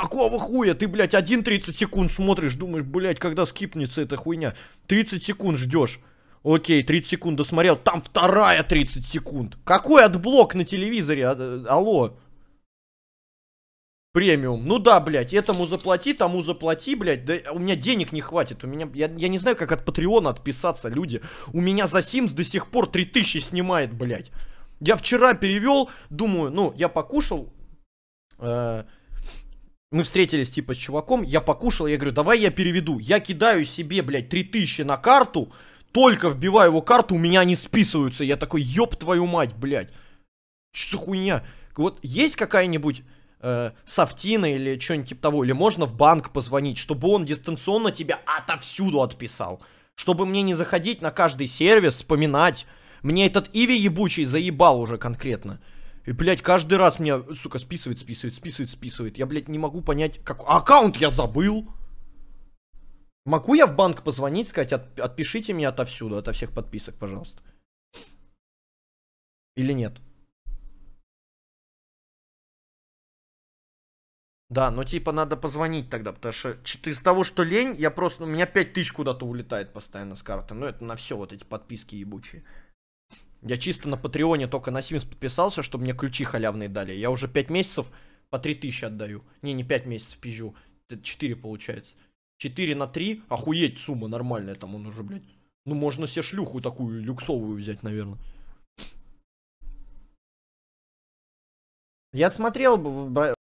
Какого хуя? Ты, блядь, один 30 секунд смотришь, думаешь, блядь, когда скипнется эта хуйня. 30 секунд ждешь. Окей, 30 секунд досмотрел, там вторая 30 секунд. Какой отблок на телевизоре? А, э, алло. Премиум. Ну да, блядь, этому заплати, тому заплати, блядь. Да у меня денег не хватит. У меня. Я, я не знаю, как от Патреона отписаться, люди. У меня за Sims до сих пор 3000 снимает, блядь. Я вчера перевел, думаю, ну, я покушал. Э, мы встретились типа с чуваком, я покушал, я говорю, давай я переведу. Я кидаю себе, блядь, 3000 на карту, только вбиваю его карту, у меня они списываются. Я такой, ёб твою мать, блядь. Что за хуйня? Вот есть какая-нибудь э, софтина или что-нибудь типа того, или можно в банк позвонить, чтобы он дистанционно тебя отовсюду отписал. Чтобы мне не заходить на каждый сервис, вспоминать. Мне этот Иви ебучий заебал уже конкретно. И, блядь, каждый раз меня, сука, списывает, списывает, списывает, списывает. Я, блядь, не могу понять, как... А аккаунт я забыл! Могу я в банк позвонить, сказать, от... отпишите меня отовсюду, ото всех подписок, пожалуйста? Или нет? Да, но типа надо позвонить тогда, потому что из за того, что лень, я просто... У меня тысяч куда-то улетает постоянно с карты. Ну это на все вот эти подписки ебучие. Я чисто на Патреоне только на Sims подписался, чтобы мне ключи халявные дали. Я уже 5 месяцев по 3000 отдаю. Не, не 5 месяцев пизжу. 4 получается. 4 на 3. Охуеть, сумма нормальная там он уже, блядь. Ну, можно себе шлюху такую люксовую взять, наверное. Я смотрел бы